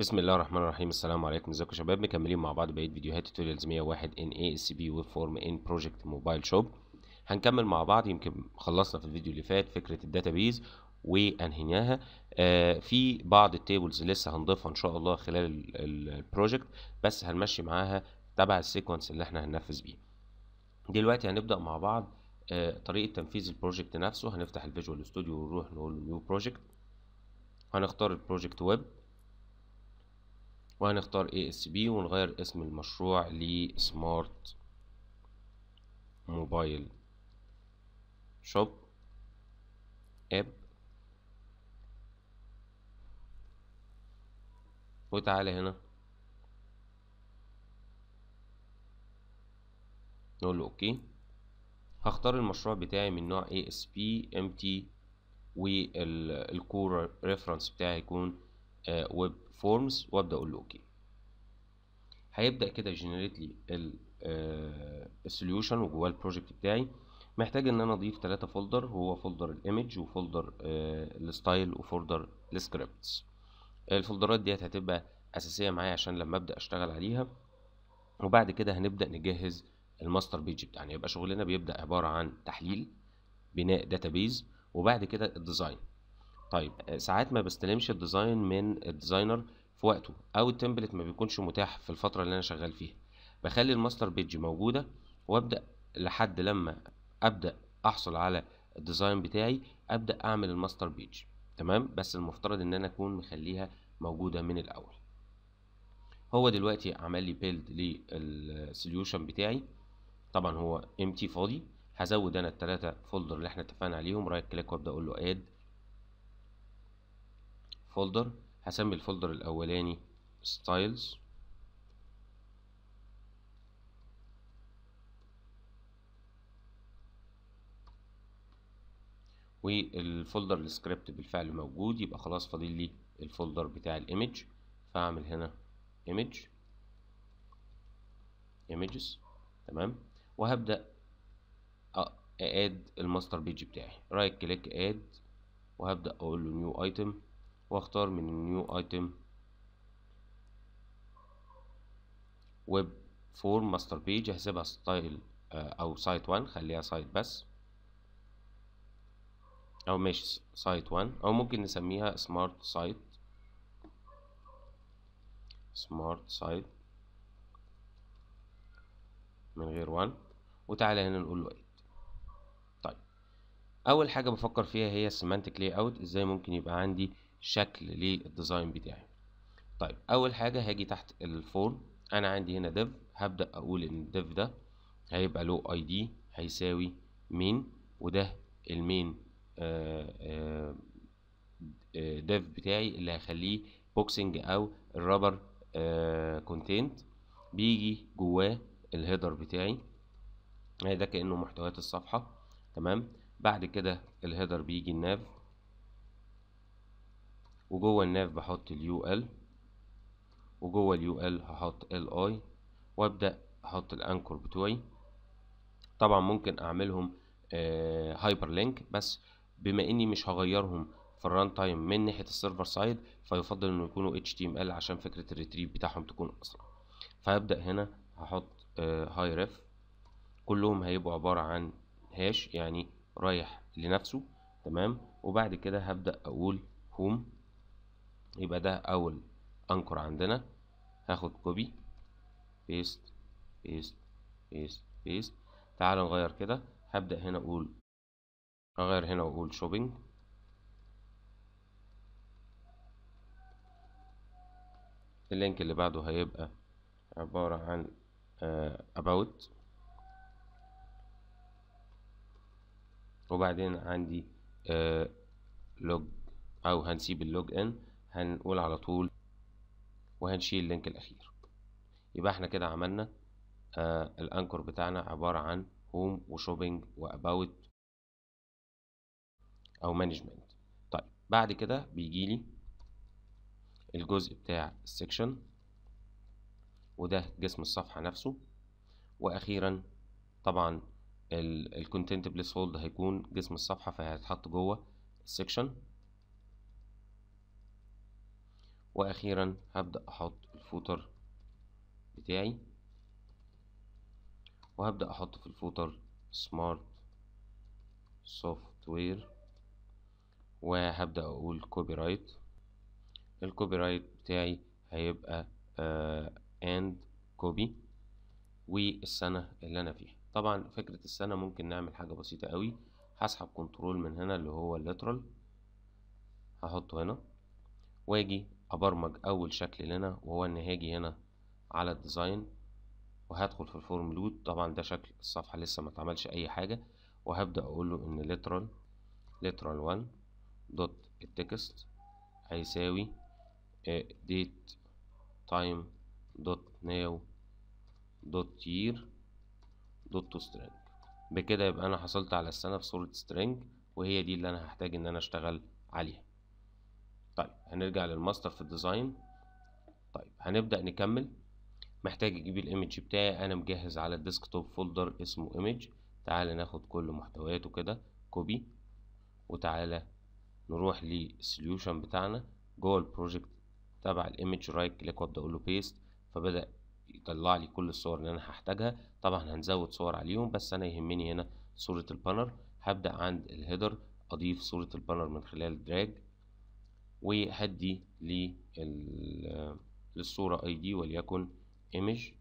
بسم الله الرحمن الرحيم السلام عليكم ازيكم يا شباب مكملين مع بعض بقيه فيديوهات توتوريالز 101 ان اي اس بي ويب فورم ان بروجكت موبايل شوب هنكمل مع بعض يمكن خلصنا في الفيديو اللي فات فكره الداتابيز وانهيناها آه في بعض التيبلز لسه هنضيفها ان شاء الله خلال البروجكت بس هنمشي معاها تبع السيكونس اللي احنا هننفذ بيه دلوقتي هنبدا مع بعض آه طريقه تنفيذ البروجكت نفسه هنفتح الفيجوال ستوديو ونروح نقول نيو بروجكت هنختار البروجكت ويب وهنختار ASB ونغير اسم المشروع Smart موبايل شوب اب وتعالى هنا نقول له اوكي هختار المشروع بتاعي من نوع ASP MT والكور ريفرنس بتاعي يكون ويب آه، فورمز وابدا اقول له اوكي هيبدا كده جنريت لي السوليوشن آه، وجواه البروجكت بتاعي محتاج ان انا اضيف ثلاثة فولدر هو فولدر الايمج وفولدر الستايل وفولدر السكريبتس الفولدرات ديت هتبقى اساسيه معايا عشان لما ابدا اشتغل عليها وبعد كده هنبدا نجهز الماستر بيج بتاعنا يبقى شغلنا بيبدا عباره عن تحليل بناء داتابيز وبعد كده الديزاين طيب آه، ساعات ما بستلمش الديزاين من الديزاينر في وقته او التمبلت ما بيكونش متاح في الفتره اللي انا شغال فيها بخلي الماستر بيج موجوده وابدا لحد لما ابدا احصل على الديزاين بتاعي ابدا اعمل الماستر بيج تمام بس المفترض ان انا اكون مخليها موجوده من الاول هو دلوقتي عمل لي بيلد للسوليوشن بتاعي طبعا هو امتي فاضي هزود انا الثلاثه فولدر اللي احنا اتفقنا عليهم رايت كليك وابدا اقول له اد فولدر هسمي الفولدر الاولاني ستايلز والفولدر السكريبت بالفعل موجود يبقى خلاص فاضل لي الفولدر بتاع الايمج فاعمل هنا ايمج ايمجز تمام وهبدأ اد الماستر بيج بتاعي رايت كليك اد وهبدأ اقول له نيو ايتم واختار من نيو ايتم ويب فورم ماستر بيج هسيبها ستايل او سايت 1 خليها سايت بس او ماشي سايت 1 او ممكن نسميها سمارت سايت سمارت سايت من غير 1 وتعالى هنا نقول له ايه طيب اول حاجه بفكر فيها هي السيمانتك لاي اوت ازاي ممكن يبقى عندي شكل للديزاين بتاعي طيب اول حاجه هاجي تحت الفورم انا عندي هنا ديف هبدا اقول ان الديف ده هيبقى له اي دي هيساوي مين وده المين ديف آه، آه، آه، بتاعي اللي هخليه بوكسنج او الرابر كونتنت بيجي جواه الهيدر بتاعي ده كانه محتويات الصفحه تمام بعد كده الهيدر بيجي الناف وجوه الناف بحط اليو ال وجوه اليو ال هحط ال اي وابدا احط الانكور بتوعي طبعا ممكن اعملهم هايبر آه، لينك بس بما اني مش هغيرهم في الران تايم من ناحيه السيرفر سايد فيفضل انه يكونوا اتش تي ام ال عشان فكره الريتريف بتاعهم تكون اسرع فهبدا هنا هحط هاي آه، ريف كلهم هيبقوا عباره عن هاش يعني رايح لنفسه تمام وبعد كده هبدا اقول هوم يبقى ده اول انكر عندنا هاخد كوبي بيست بيست بيست بيست تعال نغير كده هبدأ هنا اقول اغير هنا واقول شوبينج اللينك اللي بعده هيبقى عبارة عن آه، about وبعدين عندي لوج آه، او هنسيب اللوج ان هنقول على طول وهنشيل اللينك الأخير يبقى احنا كده عملنا آه الأنكر بتاعنا عبارة عن هوم وشوبينج وأباوت أو مانجمنت طيب بعد كده بيجيلي الجزء بتاع السكشن وده جسم الصفحة نفسه وأخيرا طبعا الكونتنت بليس هولد هيكون جسم الصفحة فهيتحط جوه السكشن واخيرا هبدأ احط الفوتر بتاعي وهبدأ احط في الفوتر سمارت سوفت وير وهبدأ اقول كوبي رايت الكوبي رايت بتاعي هيبقى اند آه، كوبي والسنة اللي انا فيها طبعا فكرة السنة ممكن نعمل حاجة بسيطة قوي هسحب كنترول من هنا اللي هو الليترال هحطه هنا واجي أبرمج أول شكل لنا وهو إن هاجي هنا على الديزاين وهدخل في الفورم لود طبعا ده شكل الصفحة لسه ما تعملش أي حاجة وهبدأ أقوله إن literal literal 1 دوت التكست هيساوي ديت آه، تايم دوت ناو دوت يير دوت تو سترينج بكده يبقى أنا حصلت على السنة في صورة سترينج وهي دي اللي أنا هحتاج إن أنا أشتغل عليها طيب هنرجع للماستر في الديزاين طيب هنبدأ نكمل محتاج اجيب الايمج بتاعي انا مجهز على الديسكتوب فولدر اسمه ايمج تعالى ناخد كل محتوياته كده كوبي وتعالى نروح للسوليوشن بتاعنا جوه البروجكت تبع الايمج رايت كليك وابدا اقول له بيست فبدا يطلع لي كل الصور اللي انا هحتاجها طبعا هنزود صور عليهم بس انا يهمني هنا صوره البانر هبدا عند الهيدر اضيف صوره البانر من خلال دراج وهدي للصورة اي دي وليكن image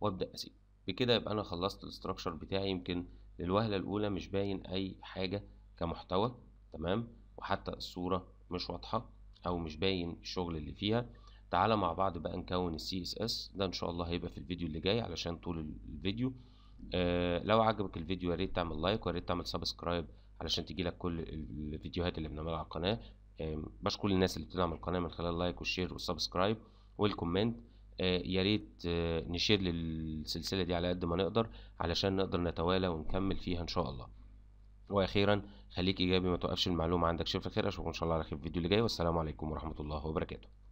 وابدأ اسيب بكده يبقى انا خلصت الاستراكشر بتاعي يمكن للوهلة الاولى مش باين اي حاجة كمحتوى تمام وحتى الصورة مش واضحة او مش باين الشغل اللي فيها تعالى مع بعض بقى نكون السي اس اس ده ان شاء الله هيبقى في الفيديو اللي جاي علشان طول الفيديو آه لو عجبك الفيديو يا ريت تعمل لايك ويا ريت تعمل سبسكرايب علشان تجيلك كل الفيديوهات اللي بنعملها على القناه بشكر الناس اللي بتدعم القناه من خلال اللايك والشير والسبسكرايب والكومنت آه، يا ريت آه، نشير للسلسله دي على قد ما نقدر علشان نقدر نتوالى ونكمل فيها ان شاء الله واخيرا خليك ايجابي ما توقفش المعلومه عندك شوف خير اشوفكم ان شاء الله على خير في الفيديو اللي جاي والسلام عليكم ورحمه الله وبركاته